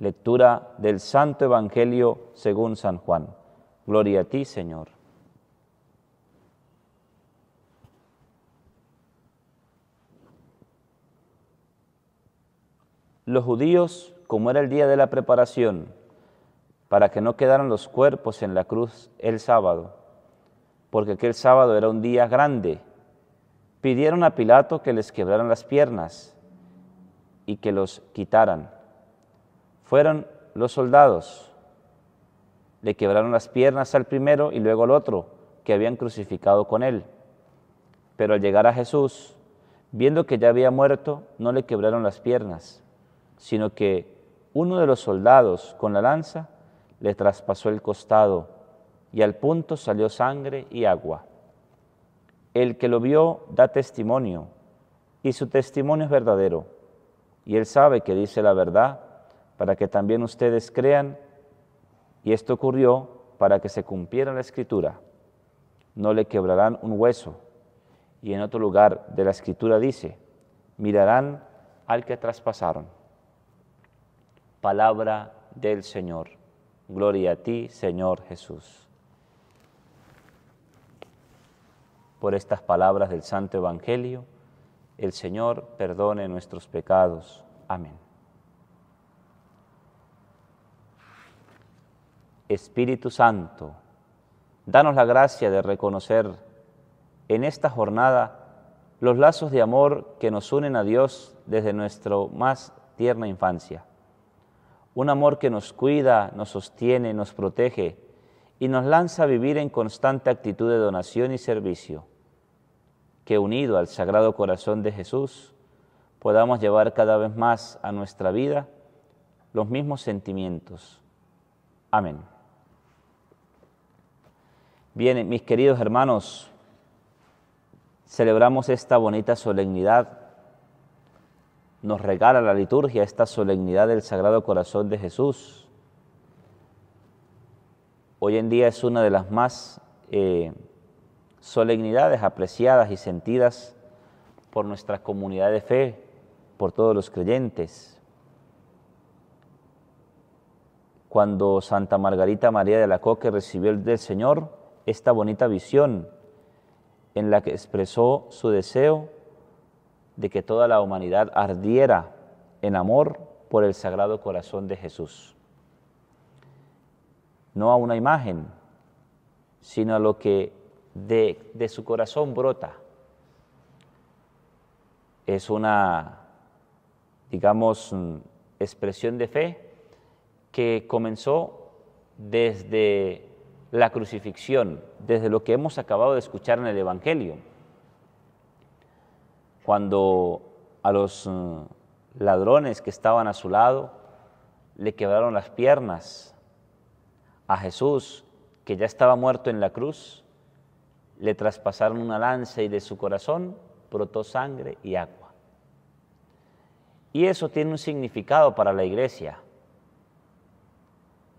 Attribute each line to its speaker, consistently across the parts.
Speaker 1: Lectura del Santo Evangelio según San Juan. Gloria a ti, Señor. Los judíos, como era el día de la preparación, para que no quedaran los cuerpos en la cruz el sábado, porque aquel sábado era un día grande, pidieron a Pilato que les quebraran las piernas y que los quitaran fueron los soldados. Le quebraron las piernas al primero y luego al otro, que habían crucificado con él. Pero al llegar a Jesús, viendo que ya había muerto, no le quebraron las piernas, sino que uno de los soldados con la lanza le traspasó el costado y al punto salió sangre y agua. El que lo vio da testimonio y su testimonio es verdadero y él sabe que dice la verdad para que también ustedes crean, y esto ocurrió para que se cumpliera la escritura. No le quebrarán un hueso. Y en otro lugar de la escritura dice, mirarán al que traspasaron. Palabra del Señor. Gloria a ti, Señor Jesús. Por estas palabras del Santo Evangelio, el Señor perdone nuestros pecados. Amén. Espíritu Santo, danos la gracia de reconocer en esta jornada los lazos de amor que nos unen a Dios desde nuestra más tierna infancia. Un amor que nos cuida, nos sostiene, nos protege y nos lanza a vivir en constante actitud de donación y servicio, que unido al Sagrado Corazón de Jesús podamos llevar cada vez más a nuestra vida los mismos sentimientos. Amén. Bien, mis queridos hermanos, celebramos esta bonita solemnidad. Nos regala la liturgia esta solemnidad del Sagrado Corazón de Jesús. Hoy en día es una de las más eh, solemnidades apreciadas y sentidas por nuestra comunidad de fe, por todos los creyentes. Cuando Santa Margarita María de la Coque recibió el del Señor, esta bonita visión en la que expresó su deseo de que toda la humanidad ardiera en amor por el Sagrado Corazón de Jesús. No a una imagen, sino a lo que de, su corazón brota. Es una, digamos, mm, expresión de fe que comenzó desde la crucifixión, desde lo que hemos acabado de escuchar en el Evangelio, cuando a los eh, ladrones que estaban a su lado le quebraron las piernas, a Jesús, que ya estaba muerto en la cruz, le traspasaron una lanza y de su corazón brotó sangre y agua. Y eso tiene un significado para la iglesia.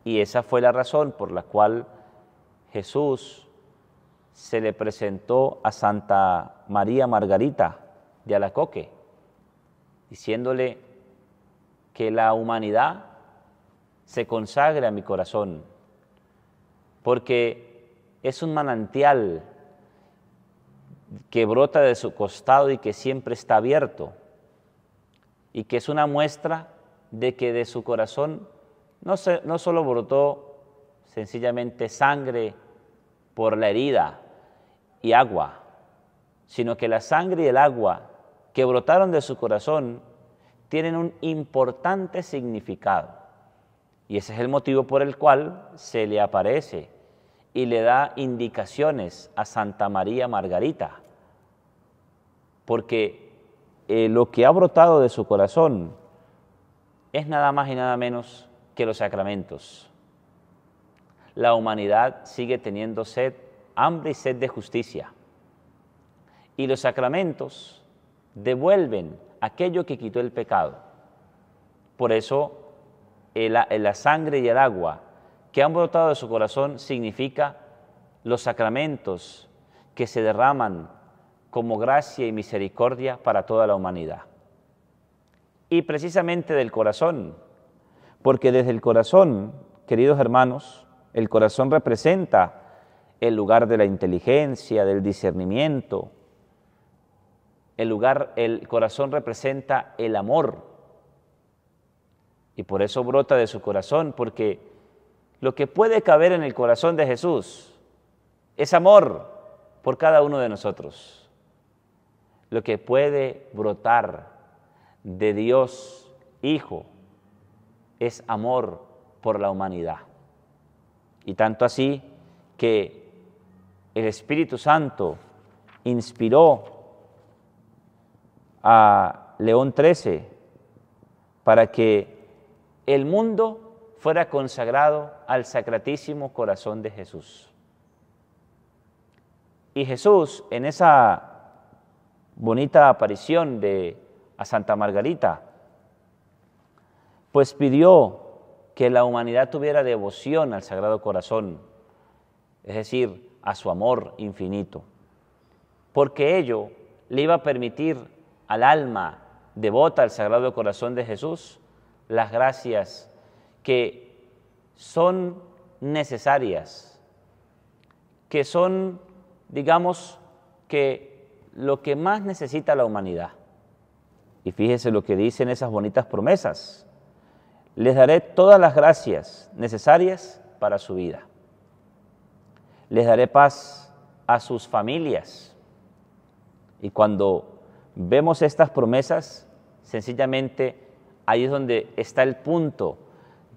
Speaker 1: Y esa fue la razón por la cual Jesús se le presentó a Santa María Margarita de Alacoque, diciéndole que la humanidad se consagre a mi corazón, porque es un manantial que brota de su costado y que siempre está abierto, y que es una muestra de que de su corazón no, se, no solo brotó sencillamente sangre por la herida y agua, sino que la sangre y el agua que brotaron de su corazón tienen un importante significado. Y ese es el motivo por el cual se le aparece y le da indicaciones a Santa María Margarita, porque eh, lo que ha brotado de su corazón es nada más y nada menos que los sacramentos la humanidad sigue teniendo sed, hambre y sed de justicia. Y los sacramentos devuelven aquello que quitó el pecado. Por eso la sangre y el agua que han brotado de su corazón significa los sacramentos que se derraman como gracia y misericordia para toda la humanidad. Y precisamente del corazón, porque desde el corazón, queridos hermanos, el corazón representa el lugar de la inteligencia, del discernimiento. El lugar, el corazón representa el amor. Y por eso brota de su corazón, porque lo que puede caber en el corazón de Jesús es amor por cada uno de nosotros. Lo que puede brotar de Dios Hijo es amor por la humanidad. Y tanto así que el Espíritu Santo inspiró a León XIII para que el mundo fuera consagrado al Sacratísimo Corazón de Jesús. Y Jesús, en esa bonita aparición de a Santa Margarita, pues pidió que la humanidad tuviera devoción al Sagrado Corazón, es decir, a su amor infinito, porque ello le iba a permitir al alma devota al Sagrado Corazón de Jesús las gracias que son necesarias, que son, digamos, que lo que más necesita la humanidad. Y fíjese lo que dicen esas bonitas promesas les daré todas las gracias necesarias para su vida. Les daré paz a sus familias. Y cuando vemos estas promesas, sencillamente ahí es donde está el punto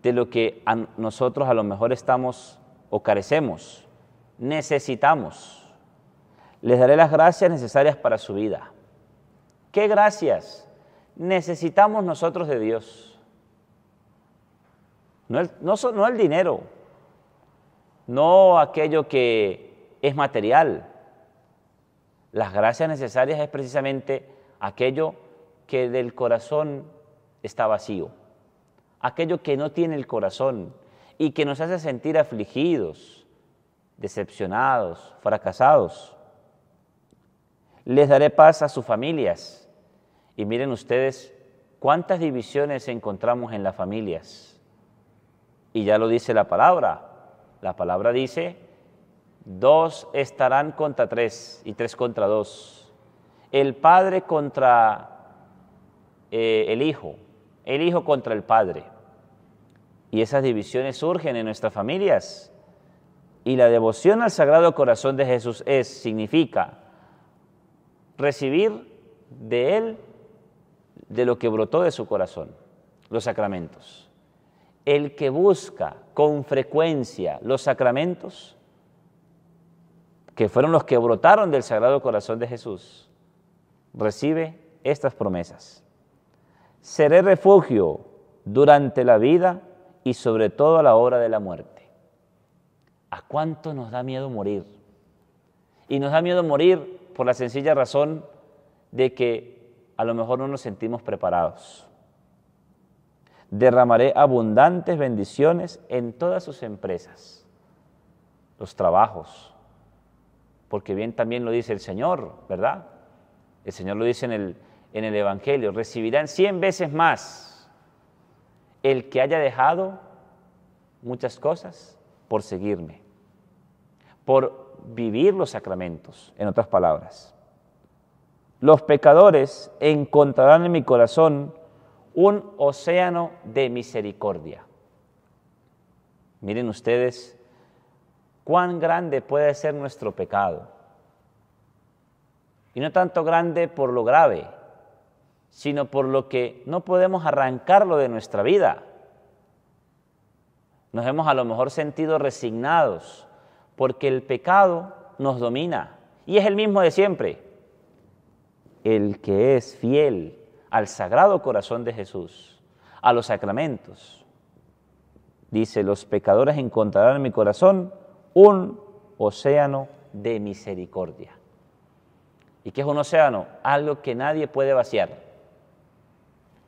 Speaker 1: de lo que a nosotros a lo mejor estamos o carecemos, necesitamos. Les daré las gracias necesarias para su vida. ¿Qué gracias necesitamos nosotros de Dios? No el, dinero, no aquello que es material. Las gracias necesarias es precisamente aquello que del corazón está vacío, aquello que no tiene el corazón y que nos hace sentir afligidos, decepcionados, fracasados. Les daré paz a sus familias. Y miren ustedes cuántas divisiones encontramos en las familias y ya lo dice la palabra. La palabra dice, dos estarán contra tres y tres contra dos. El padre contra eh, el hijo, el hijo contra el padre. Y esas divisiones surgen en nuestras familias. Y la devoción al Sagrado Corazón de Jesús es, significa, recibir de Él, de lo que brotó de su corazón, los sacramentos el que busca con frecuencia los sacramentos, que fueron los que brotaron del Sagrado Corazón de Jesús, recibe estas promesas. Seré refugio durante la vida y sobre todo a la hora de la muerte. ¿A cuánto nos da miedo morir? Y nos da miedo morir por la sencilla razón de que a lo mejor no nos sentimos preparados derramaré abundantes bendiciones en todas sus empresas, los trabajos, porque bien también lo dice el Señor, ¿verdad? El Señor lo dice en el, en el Evangelio, recibirán cien veces más el que haya dejado muchas cosas por seguirme, por vivir los sacramentos, en otras palabras. Los pecadores encontrarán en mi corazón un océano de misericordia. Miren ustedes cuán grande puede ser nuestro pecado. Y no tanto grande por lo grave, sino por lo que no podemos arrancarlo de nuestra vida. Nos hemos a lo mejor sentido resignados porque el pecado nos domina y es el mismo de siempre. El que es fiel al Sagrado Corazón de Jesús, a los sacramentos. Dice, los pecadores encontrarán en mi corazón un océano de misericordia. ¿Y qué es un océano? Algo que nadie puede vaciar.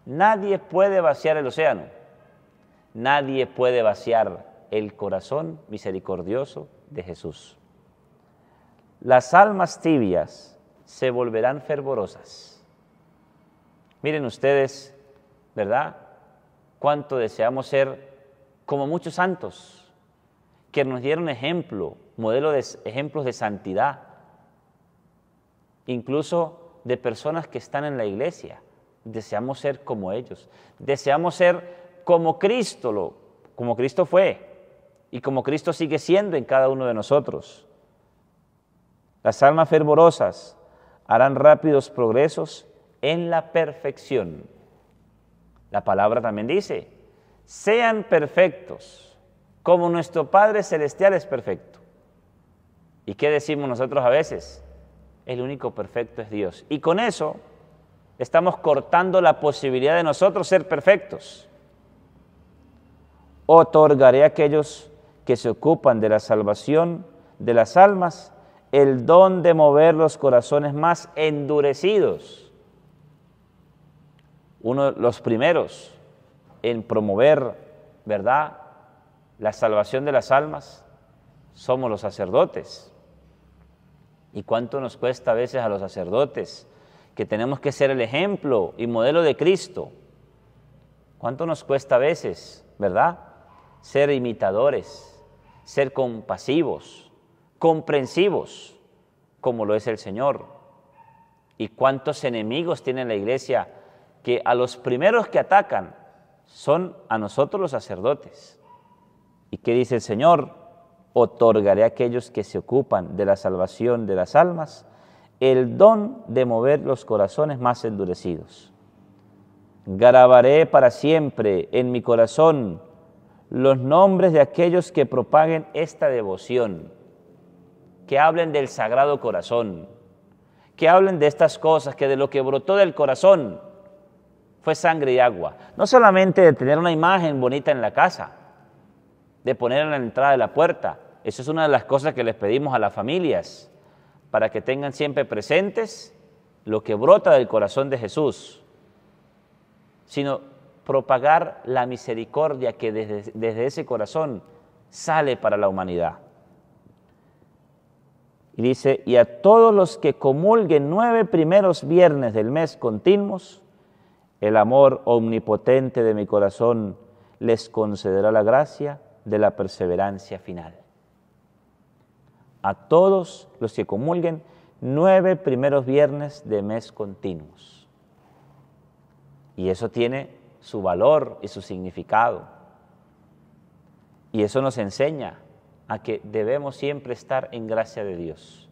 Speaker 1: Nadie puede vaciar el océano. Nadie puede vaciar el corazón misericordioso de Jesús. Las almas tibias se volverán fervorosas Miren ustedes, ¿verdad? Cuánto deseamos ser como muchos santos que nos dieron ejemplo, modelo de ejemplos de santidad, incluso de personas que están en la iglesia. Deseamos ser como ellos. Deseamos ser como Cristo, lo, como Cristo fue y como Cristo sigue siendo en cada uno de nosotros. Las almas fervorosas harán rápidos progresos en la perfección. La palabra también dice, sean perfectos, como nuestro Padre Celestial es perfecto. ¿Y qué decimos nosotros a veces? El único perfecto es Dios. Y con eso estamos cortando la posibilidad de nosotros ser perfectos. Otorgaré a aquellos que se ocupan de la salvación de las almas el don de mover los corazones más endurecidos uno de los primeros en promover, ¿verdad?, la salvación de las almas, somos los sacerdotes. ¿Y cuánto nos cuesta a veces a los sacerdotes? Que tenemos que ser el ejemplo y modelo de Cristo. ¿Cuánto nos cuesta a veces, verdad? Ser imitadores, ser compasivos, comprensivos, como lo es el Señor. ¿Y cuántos enemigos tiene la iglesia que a los primeros que atacan son a nosotros los sacerdotes. ¿Y qué dice el Señor? Otorgaré a aquellos que se ocupan de la salvación de las almas el don de mover los corazones más endurecidos. Grabaré para siempre en mi corazón los nombres de aquellos que propaguen esta devoción, que hablen del Sagrado Corazón, que hablen de estas cosas, que de lo que brotó del corazón fue sangre y agua. No solamente de tener una imagen bonita en la casa, de poner en la entrada de la puerta. Eso es una de las cosas que les pedimos a las familias, para que tengan siempre presentes lo que brota del corazón de Jesús, sino propagar la misericordia que desde, desde ese corazón sale para la humanidad. Y dice, y a todos los que comulguen nueve primeros viernes del mes continuos, el amor omnipotente de mi corazón les concederá la gracia de la perseverancia final. A todos los que comulguen nueve primeros viernes de mes continuos. Y eso tiene su valor y su significado. Y eso nos enseña a que debemos siempre estar en gracia de Dios.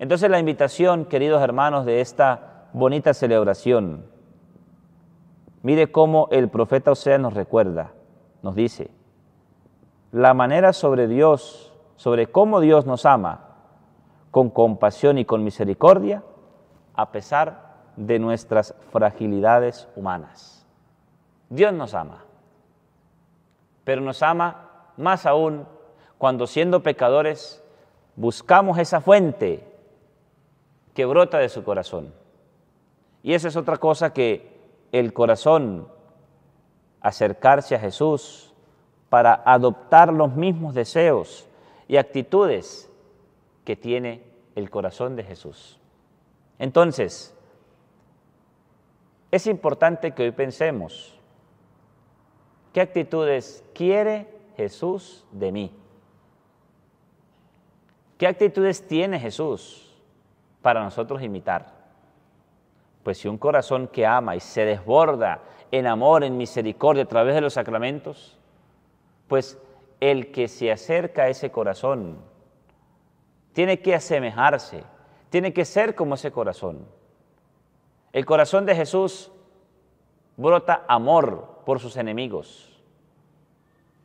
Speaker 1: Entonces la invitación, queridos hermanos, de esta bonita celebración Mire cómo el profeta Osea nos recuerda, nos dice, la manera sobre Dios, sobre cómo Dios nos ama, con compasión y con misericordia, a pesar de nuestras fragilidades humanas. Dios nos ama, pero nos ama más aún cuando siendo pecadores buscamos esa fuente que brota de su corazón. Y esa es otra cosa que el corazón, acercarse a Jesús para adoptar los mismos deseos y actitudes que tiene el corazón de Jesús. Entonces, es importante que hoy pensemos, ¿qué actitudes quiere Jesús de mí? ¿Qué actitudes tiene Jesús para nosotros imitar? Pues si un corazón que ama y se desborda en amor, en misericordia a través de los sacramentos, pues el que se acerca a ese corazón tiene que asemejarse, tiene que ser como ese corazón. El corazón de Jesús brota amor por sus enemigos.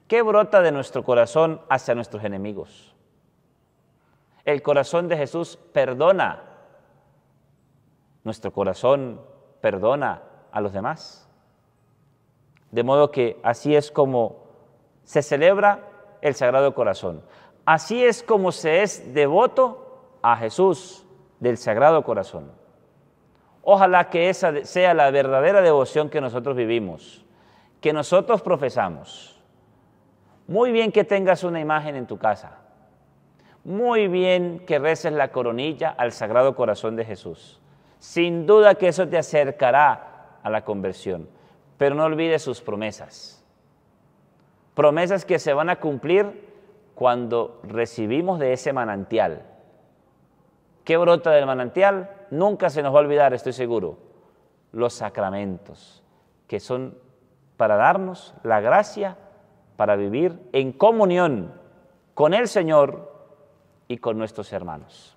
Speaker 1: ¿Qué brota de nuestro corazón hacia nuestros enemigos? El corazón de Jesús perdona nuestro corazón perdona a los demás. De modo que así es como se celebra el Sagrado Corazón. Así es como se es devoto a Jesús del Sagrado Corazón. Ojalá que esa sea la verdadera devoción que nosotros vivimos, que nosotros profesamos. Muy bien que tengas una imagen en tu casa. Muy bien que reces la coronilla al Sagrado Corazón de Jesús. Sin duda que eso te acercará a la conversión, pero no olvides sus promesas. Promesas que se van a cumplir cuando recibimos de ese manantial. ¿Qué brota del manantial? Nunca se nos va a olvidar, estoy seguro, los sacramentos, que son para darnos la gracia para vivir en comunión con el Señor y con nuestros hermanos.